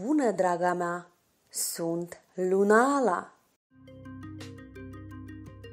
Bună, draga mea! Sunt Lunala!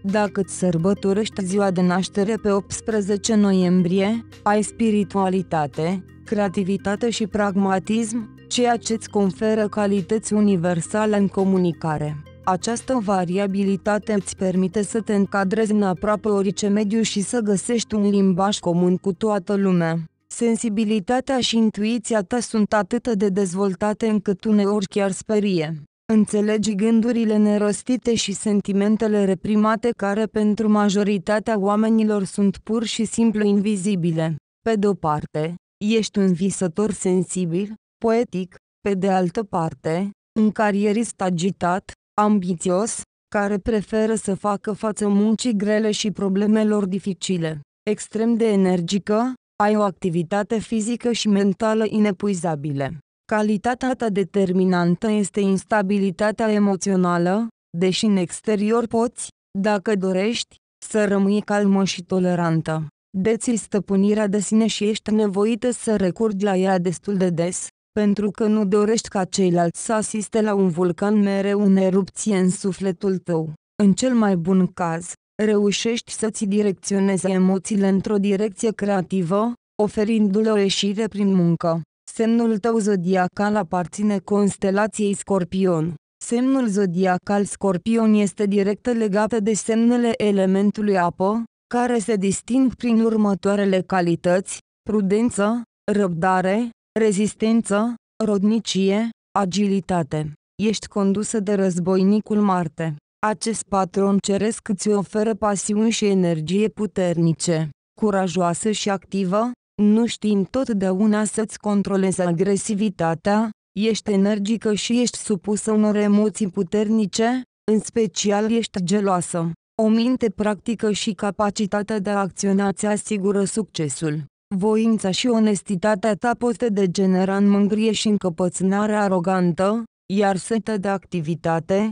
Dacă îți sărbătorești ziua de naștere pe 18 noiembrie, ai spiritualitate, creativitate și pragmatism, ceea ce îți conferă calități universale în comunicare. Această variabilitate îți permite să te încadrezi în aproape orice mediu și să găsești un limbaj comun cu toată lumea. Sensibilitatea și intuiția ta sunt atât de dezvoltate încât uneori chiar sperie. Înțelegi gândurile nerostite și sentimentele reprimate care pentru majoritatea oamenilor sunt pur și simplu invizibile. Pe de-o parte, ești un visător sensibil, poetic, pe de altă parte, un carierist agitat, ambițios, care preferă să facă față muncii grele și problemelor dificile. Extrem de energică, ai o activitate fizică și mentală inepuizabile. Calitatea ta determinantă este instabilitatea emoțională, deși în exterior poți, dacă dorești, să rămâi calmă și tolerantă. Deții stăpânirea de sine și ești nevoită să recurgi la ea destul de des, pentru că nu dorești ca ceilalți să asiste la un vulcan mereu în erupție în sufletul tău. În cel mai bun caz, reușești să-ți direcționezi emoțiile într-o direcție creativă, oferindu-le o ieșire prin muncă. Semnul tău zodiacal aparține constelației Scorpion. Semnul zodiacal Scorpion este direct legat de semnele elementului apă, care se disting prin următoarele calități, prudență, răbdare, rezistență, rodnicie, agilitate. Ești condusă de războinicul Marte. Acest patron ceresc îți oferă pasiuni și energie puternice, curajoasă și activă, nu știi totdeauna să-ți controlezi agresivitatea, ești energică și ești supusă unor emoții puternice, în special ești geloasă. O minte practică și capacitatea de a acționa ți asigură succesul. Voința și onestitatea ta pot degenera în mângrie și încăpățânare arogantă, iar setea de activitate,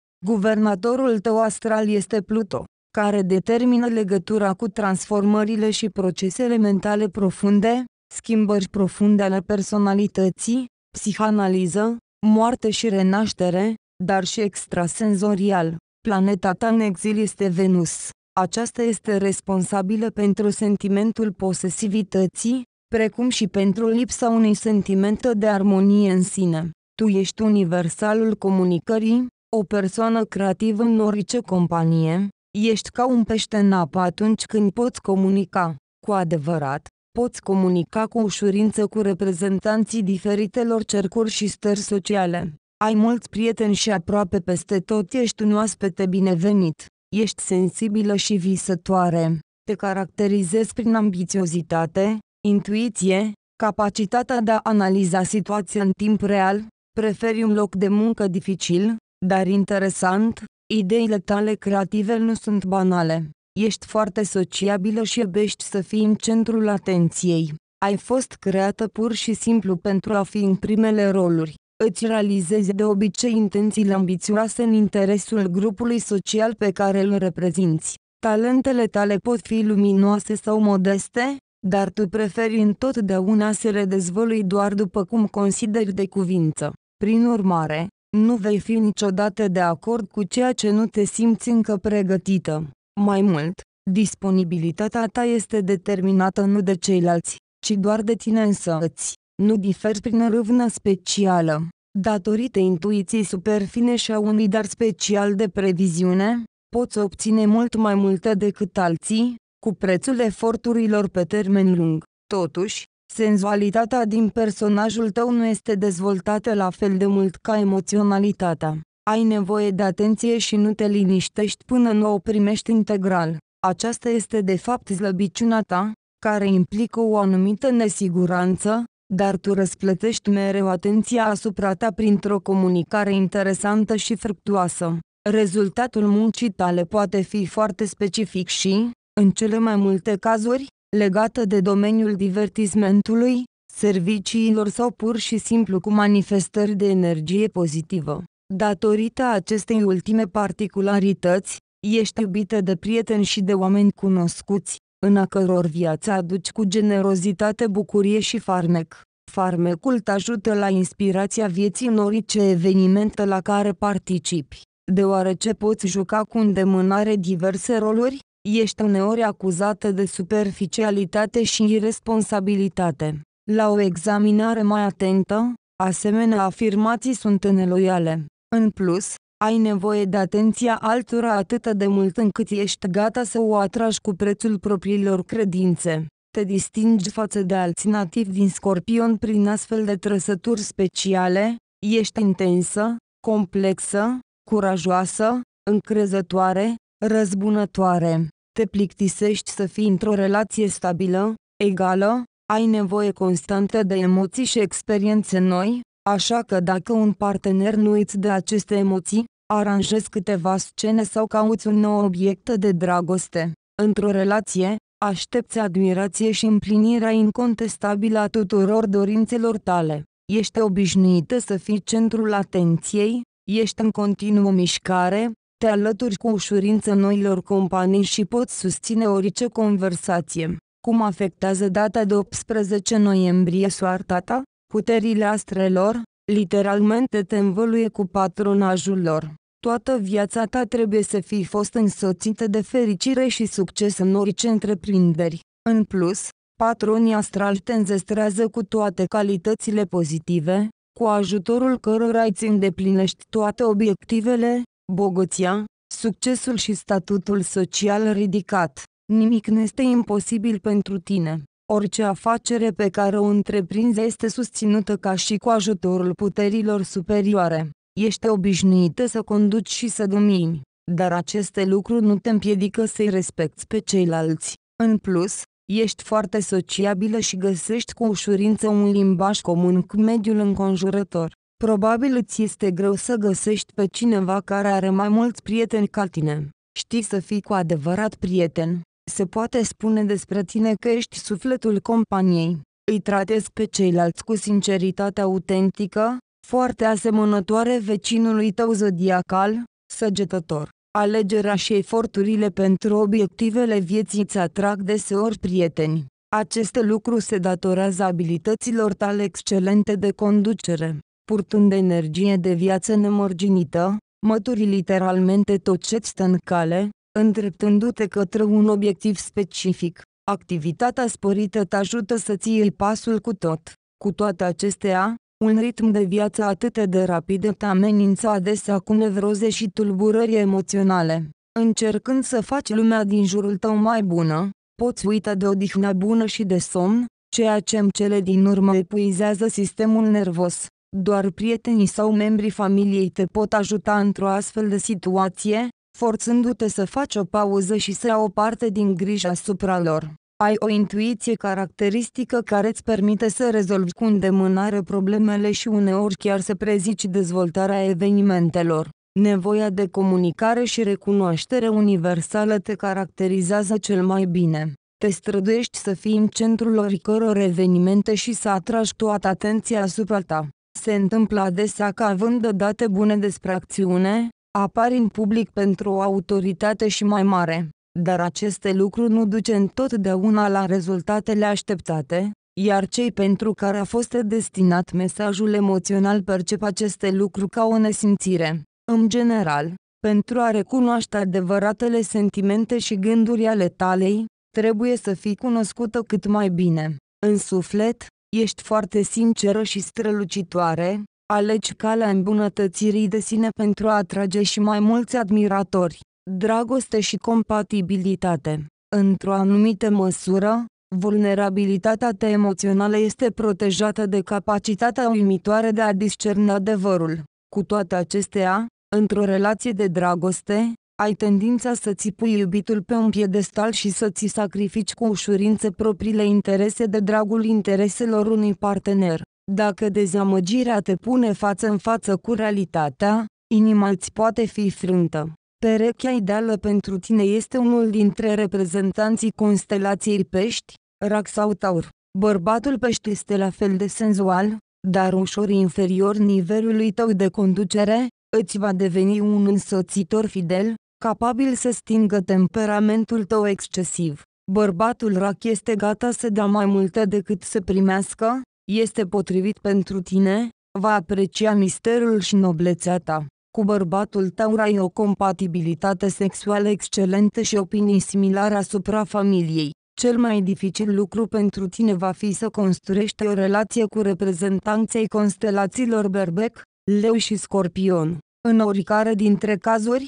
Guvernatorul tău astral este Pluto, care determină legătura cu transformările și procesele mentale profunde, schimbări profunde ale personalității, psihanaliză, moarte și renaștere, dar și extrasenzorial. Planeta ta în exil este Venus. Aceasta este responsabilă pentru sentimentul posesivității, precum și pentru lipsa unui sentiment de armonie în sine. Tu ești universalul comunicării, o persoană creativă în orice companie, ești ca un pește în apă atunci când poți comunica, cu adevărat, poți comunica cu ușurință cu reprezentanții diferitelor cercuri și stări sociale. Ai mulți prieteni și aproape peste tot ești un oaspete binevenit, ești sensibilă și visătoare, te caracterizezi prin ambițiozitate, intuiție, capacitatea de a analiza situația în timp real, preferi un loc de muncă dificil, dar interesant, ideile tale creative nu sunt banale. Ești foarte sociabilă și iubești să fii în centrul atenției. Ai fost creată pur și simplu pentru a fi în primele roluri. Îți realizezi de obicei intențiile ambițioase în interesul grupului social pe care îl reprezinți. Talentele tale pot fi luminoase sau modeste, dar tu preferi întotdeauna să le dezvălui doar după cum consideri de cuvință. Prin urmare, nu vei fi niciodată de acord cu ceea ce nu te simți încă pregătită. Mai mult, disponibilitatea ta este determinată nu de ceilalți, ci doar de tine îți. Nu diferi prin râvnă specială. Datorită intuiției superfine și a unui dar special de previziune, poți obține mult mai multe decât alții, cu prețul eforturilor pe termen lung. Totuși, Senzualitatea din personajul tău nu este dezvoltată la fel de mult ca emoționalitatea. Ai nevoie de atenție și nu te liniștești până nu o primești integral. Aceasta este de fapt slăbiciunea ta, care implică o anumită nesiguranță, dar tu răsplătești mereu atenția asupra ta printr-o comunicare interesantă și fructuoasă. Rezultatul muncii tale poate fi foarte specific și, în cele mai multe cazuri, legată de domeniul divertismentului, serviciilor sau pur și simplu cu manifestări de energie pozitivă. Datorită acestei ultime particularități, ești iubită de prieteni și de oameni cunoscuți, în a căror viață aduci cu generozitate bucurie și farmec. Farmecul te ajută la inspirația vieții în orice eveniment la care participi, deoarece poți juca cu îndemânare diverse roluri, ești uneori acuzată de superficialitate și irresponsabilitate. La o examinare mai atentă, asemenea afirmații sunt neloiale. În plus, ai nevoie de atenția altora atât de mult încât ești gata să o atragi cu prețul propriilor credințe. Te distingi față de alți nativi din scorpion prin astfel de trăsături speciale, ești intensă, complexă, curajoasă, încrezătoare, răzbunătoare. Te plictisești să fii într-o relație stabilă, egală, ai nevoie constantă de emoții și experiențe noi, așa că dacă un partener nu îți dă aceste emoții, aranjezi câteva scene sau cauți un nou obiect de dragoste. Într-o relație, aștepți admirație și împlinirea incontestabilă a tuturor dorințelor tale. Ești obișnuită să fii centrul atenției, ești în continuă mișcare, te alături cu ușurință noilor companii și poți susține orice conversație. Cum afectează data de 18 noiembrie soarta ta? Puterile astrelor, literalmente te învăluie cu patronajul lor. Toată viața ta trebuie să fii fost însoțită de fericire și succes în orice întreprinderi. În plus, patronii astral te înzestrează cu toate calitățile pozitive, cu ajutorul cărora îți îndeplinești toate obiectivele, bogăția, succesul și statutul social ridicat. Nimic nu este imposibil pentru tine. Orice afacere pe care o întreprinzi este susținută ca și cu ajutorul puterilor superioare. Ești obișnuită să conduci și să domini, dar aceste lucruri nu te împiedică să-i respecti pe ceilalți. În plus, ești foarte sociabilă și găsești cu ușurință un limbaj comun cu mediul înconjurător. Probabil îți este greu să găsești pe cineva care are mai mulți prieteni ca tine. Știi să fii cu adevărat prieten. Se poate spune despre tine că ești sufletul companiei. Îi tratezi pe ceilalți cu sinceritate autentică, foarte asemănătoare vecinului tău zodiacal, săgetător. Alegerea și eforturile pentru obiectivele vieții îți atrag deseori prieteni. Aceste lucruri se datorează abilităților tale excelente de conducere purtând energie de viață nemărginită, mături literalmente tot ce stă în cale, îndreptându-te către un obiectiv specific. Activitatea sporită te ajută să ții pasul cu tot. Cu toate acestea, un ritm de viață atât de rapid te amenință adesea cu nevroze și tulburări emoționale. Încercând să faci lumea din jurul tău mai bună, poți uita de odihnă bună și de somn, ceea ce în cele din urmă epuizează sistemul nervos. Doar prietenii sau membrii familiei te pot ajuta într-o astfel de situație, forțându-te să faci o pauză și să ia o parte din grijă asupra lor. Ai o intuiție caracteristică care îți permite să rezolvi cu îndemânare problemele și uneori chiar să prezici dezvoltarea evenimentelor. Nevoia de comunicare și recunoaștere universală te caracterizează cel mai bine. Te străduiești să fii în centrul oricăror evenimente și să atragi toată atenția asupra ta. Se întâmplă adesea că având date bune despre acțiune, apar în public pentru o autoritate și mai mare, dar aceste lucruri nu duce întotdeauna la rezultatele așteptate, iar cei pentru care a fost destinat mesajul emoțional percep aceste lucruri ca o nesimțire. În general, pentru a recunoaște adevăratele sentimente și gânduri ale talei, trebuie să fii cunoscută cât mai bine. În suflet, Ești foarte sinceră și strălucitoare, alegi calea îmbunătățirii de sine pentru a atrage și mai mulți admiratori. Dragoste și compatibilitate. Într-o anumită măsură, vulnerabilitatea ta emoțională este protejată de capacitatea uimitoare de a discerna adevărul. Cu toate acestea, într-o relație de dragoste, ai tendința să ți pui iubitul pe un piedestal și să ți sacrifici cu ușurință propriile interese de dragul intereselor unui partener. Dacă dezamăgirea te pune față în față cu realitatea, inima îți poate fi frântă. Perechea ideală pentru tine este unul dintre reprezentanții constelației pești, rac sau taur. Bărbatul pești este la fel de senzual, dar ușor inferior nivelului tău de conducere, îți va deveni un însoțitor fidel, capabil să stingă temperamentul tău excesiv. Bărbatul rac este gata să dea mai multe decât să primească, este potrivit pentru tine, va aprecia misterul și noblețea ta. Cu bărbatul tău ai o compatibilitate sexuală excelentă și opinii similare asupra familiei. Cel mai dificil lucru pentru tine va fi să construiești o relație cu reprezentanței constelațiilor Berbec, Leu și Scorpion. În oricare dintre cazuri,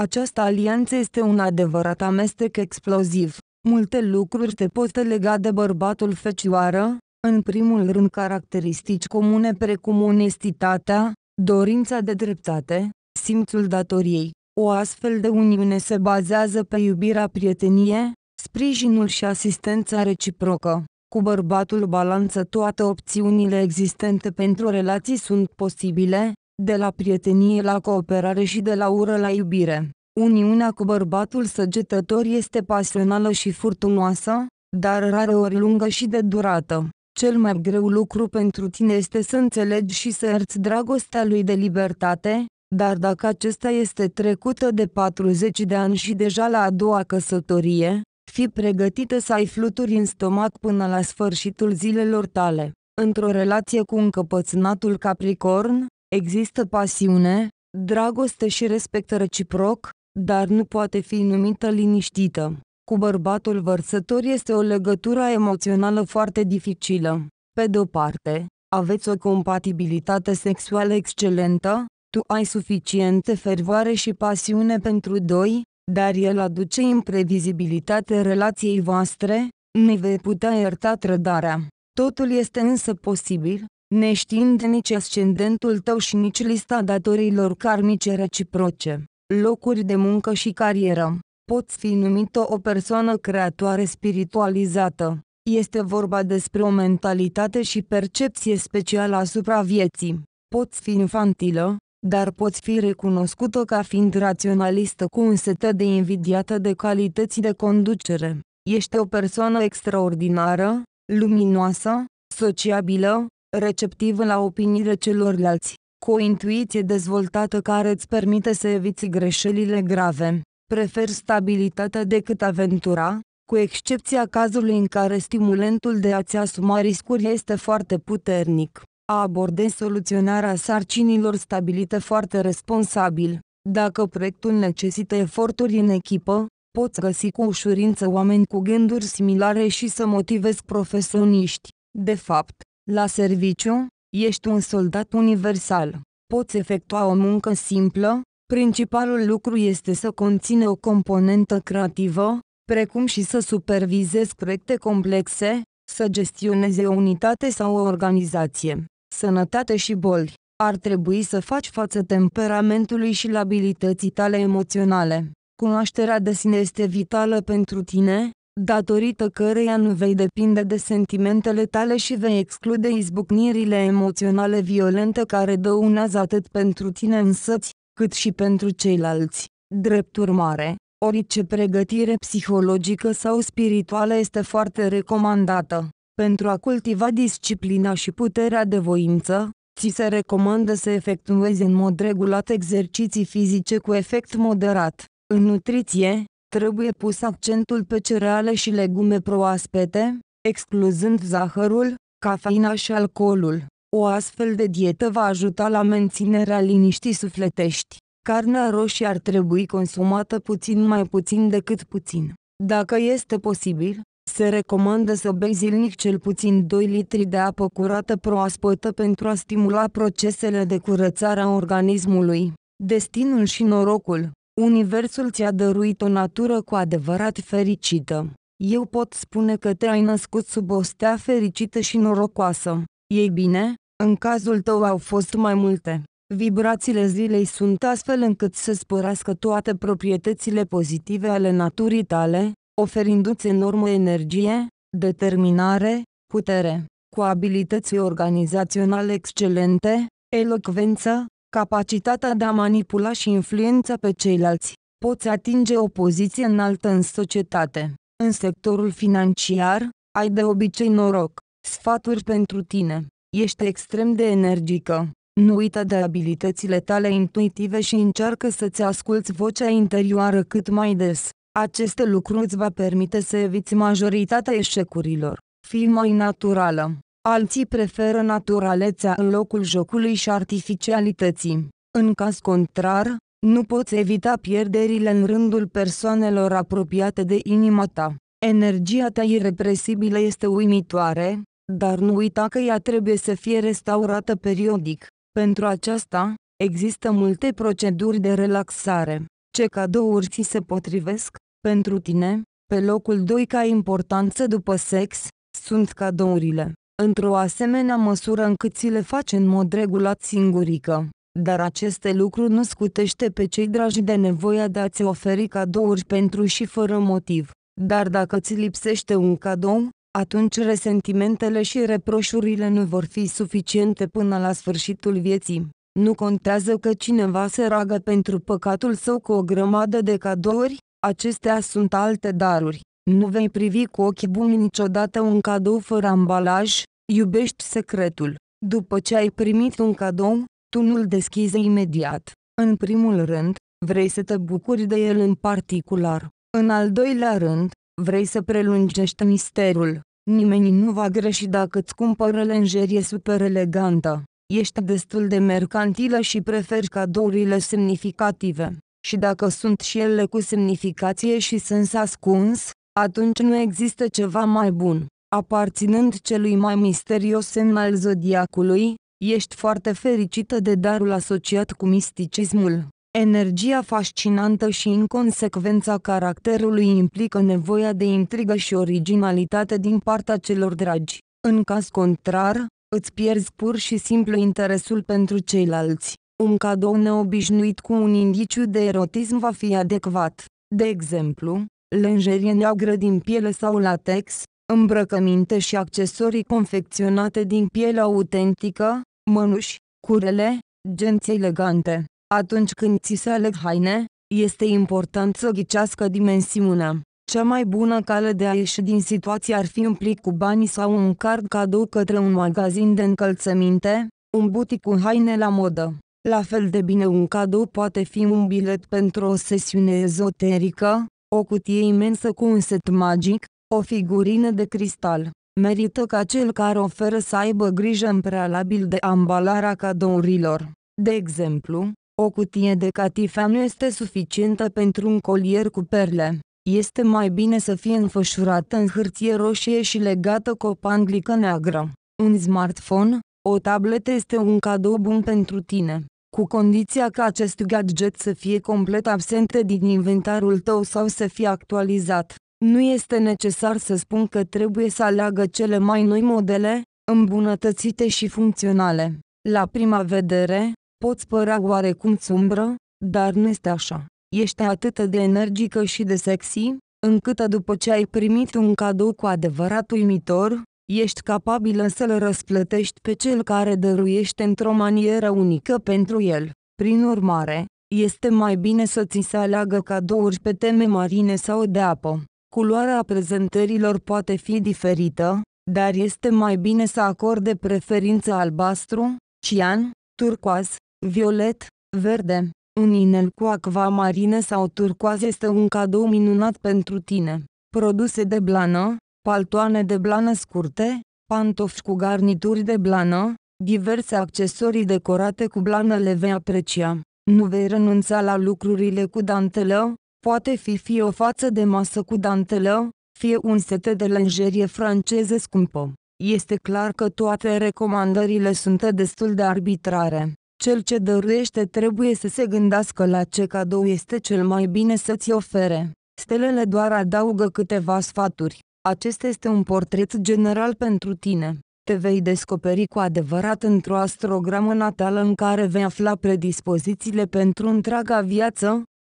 această alianță este un adevărat amestec exploziv. Multe lucruri te pot lega de bărbatul fecioară, în primul rând caracteristici comune precum onestitatea, dorința de dreptate, simțul datoriei. O astfel de uniune se bazează pe iubirea prietenie, sprijinul și asistența reciprocă. Cu bărbatul balanță toate opțiunile existente pentru relații sunt posibile, de la prietenie la cooperare și de la ură la iubire. Uniunea cu bărbatul săgetător este pasională și furtunoasă, dar rareori lungă și de durată. Cel mai greu lucru pentru tine este să înțelegi și să erți dragostea lui de libertate, dar dacă acesta este trecută de 40 de ani și deja la a doua căsătorie, fi pregătită să ai fluturi în stomac până la sfârșitul zilelor tale. Într-o relație cu încăpățânatul Capricorn, Există pasiune, dragoste și respect reciproc, dar nu poate fi numită liniștită. Cu bărbatul vărsător este o legătură emoțională foarte dificilă. Pe de-o parte, aveți o compatibilitate sexuală excelentă, tu ai suficiente fervoare și pasiune pentru doi, dar el aduce imprevizibilitate relației voastre, ne vei putea ierta trădarea. Totul este însă posibil, neștiind nici ascendentul tău și nici lista datorilor karmice reciproce, locuri de muncă și carieră. Poți fi numită o persoană creatoare spiritualizată. Este vorba despre o mentalitate și percepție specială asupra vieții. Poți fi infantilă, dar poți fi recunoscută ca fiind raționalistă cu un setă de invidiată de calități de conducere. Ești o persoană extraordinară, luminoasă, sociabilă, receptivă la opiniile celorlalți, cu o intuiție dezvoltată care îți permite să eviți greșelile grave. Prefer stabilitatea decât aventura, cu excepția cazului în care stimulentul de a-ți asuma riscuri este foarte puternic. Abordez soluționarea sarcinilor stabilite foarte responsabil. Dacă proiectul necesită eforturi în echipă, poți găsi cu ușurință oameni cu gânduri similare și să motivezi profesioniști. De fapt, la serviciu, ești un soldat universal. Poți efectua o muncă simplă, principalul lucru este să conține o componentă creativă, precum și să supervizezi proiecte complexe, să gestioneze o unitate sau o organizație. Sănătate și boli. Ar trebui să faci față temperamentului și labilității tale emoționale. Cunoașterea de sine este vitală pentru tine, datorită căreia nu vei depinde de sentimentele tale și vei exclude izbucnirile emoționale violente care dăunează atât pentru tine însăți, cât și pentru ceilalți. Drept urmare, orice pregătire psihologică sau spirituală este foarte recomandată. Pentru a cultiva disciplina și puterea de voință, ți se recomandă să efectuezi în mod regulat exerciții fizice cu efect moderat. În nutriție, Trebuie pus accentul pe cereale și legume proaspete, excluzând zahărul, cafeina și alcoolul. O astfel de dietă va ajuta la menținerea liniștii sufletești. Carnea roșie ar trebui consumată puțin mai puțin decât puțin. Dacă este posibil, se recomandă să bei zilnic cel puțin 2 litri de apă curată proaspătă pentru a stimula procesele de curățare a organismului. Destinul și norocul Universul ți-a dăruit o natură cu adevărat fericită. Eu pot spune că te-ai născut sub o stea fericită și norocoasă. Ei bine, în cazul tău au fost mai multe. Vibrațiile zilei sunt astfel încât să spărească toate proprietățile pozitive ale naturii tale, oferindu-ți enormă energie, determinare, putere, cu abilități organizaționale excelente, elocvență, capacitatea de a manipula și influența pe ceilalți. Poți atinge o poziție înaltă în societate. În sectorul financiar, ai de obicei noroc. Sfaturi pentru tine. Ești extrem de energică. Nu uita de abilitățile tale intuitive și încearcă să-ți asculți vocea interioară cât mai des. Aceste lucruri îți va permite să eviți majoritatea eșecurilor. Fii mai naturală. Alții preferă naturalețea în locul jocului și artificialității. În caz contrar, nu poți evita pierderile în rândul persoanelor apropiate de inima ta. Energia ta irepresibilă este uimitoare, dar nu uita că ea trebuie să fie restaurată periodic. Pentru aceasta, există multe proceduri de relaxare. Ce cadouri ți se potrivesc? Pentru tine, pe locul 2 ca importanță după sex, sunt cadourile într-o asemenea măsură încât ți le faci în mod regulat singurică. Dar aceste lucruri nu scutește pe cei dragi de nevoia de a-ți oferi cadouri pentru și fără motiv. Dar dacă ți lipsește un cadou, atunci resentimentele și reproșurile nu vor fi suficiente până la sfârșitul vieții. Nu contează că cineva se ragă pentru păcatul său cu o grămadă de cadouri, acestea sunt alte daruri. Nu vei privi cu ochi buni niciodată un cadou fără ambalaj, Iubești secretul. După ce ai primit un cadou, tu nu-l deschizi imediat. În primul rând, vrei să te bucuri de el în particular. În al doilea rând, vrei să prelungești misterul. Nimeni nu va greși dacă îți cumpără lenjerie super elegantă. Ești destul de mercantilă și preferi cadourile semnificative. Și dacă sunt și ele cu semnificație și sens ascuns, atunci nu există ceva mai bun aparținând celui mai misterios semn al zodiacului, ești foarte fericită de darul asociat cu misticismul. Energia fascinantă și inconsecvența caracterului implică nevoia de intrigă și originalitate din partea celor dragi. În caz contrar, îți pierzi pur și simplu interesul pentru ceilalți. Un cadou neobișnuit cu un indiciu de erotism va fi adecvat. De exemplu, lenjerie neagră din piele sau latex, îmbrăcăminte și accesorii confecționate din piele autentică, mănuși, curele, genți elegante. Atunci când ți se aleg haine, este important să ghicească dimensiunea. Cea mai bună cale de a ieși din situație ar fi un plic cu bani sau un card cadou către un magazin de încălțăminte, un butic cu haine la modă. La fel de bine un cadou poate fi un bilet pentru o sesiune ezoterică, o cutie imensă cu un set magic, o figurină de cristal. Merită ca cel care oferă să aibă grijă în prealabil de ambalarea cadourilor. De exemplu, o cutie de catifea nu este suficientă pentru un colier cu perle. Este mai bine să fie înfășurată în hârtie roșie și legată cu o panglică neagră. Un smartphone, o tabletă este un cadou bun pentru tine, cu condiția ca acest gadget să fie complet absent din inventarul tău sau să fie actualizat. Nu este necesar să spun că trebuie să aleagă cele mai noi modele, îmbunătățite și funcționale. La prima vedere, poți părea oarecum sumbră, dar nu este așa. Ești atât de energică și de sexy, încât după ce ai primit un cadou cu adevărat uimitor, ești capabilă să-l răsplătești pe cel care dăruiește într-o manieră unică pentru el. Prin urmare, este mai bine să ți se aleagă cadouri pe teme marine sau de apă. Culoarea prezentărilor poate fi diferită, dar este mai bine să acorde preferință albastru, cian, turcoaz, violet, verde. Un inel cu acvamarine sau turcoaz este un cadou minunat pentru tine. Produse de blană, paltoane de blană scurte, pantofi cu garnituri de blană, diverse accesorii decorate cu blană le vei aprecia. Nu vei renunța la lucrurile cu dantelă, Poate fi fie o față de masă cu dantelă, fie un set de lenjerie franceze scumpă. Este clar că toate recomandările sunt destul de arbitrare. Cel ce dăruiește trebuie să se gândească la ce cadou este cel mai bine să-ți ofere. Stelele doar adaugă câteva sfaturi. Acesta este un portret general pentru tine. Te vei descoperi cu adevărat într-o astrogramă natală în care vei afla predispozițiile pentru întreaga viață,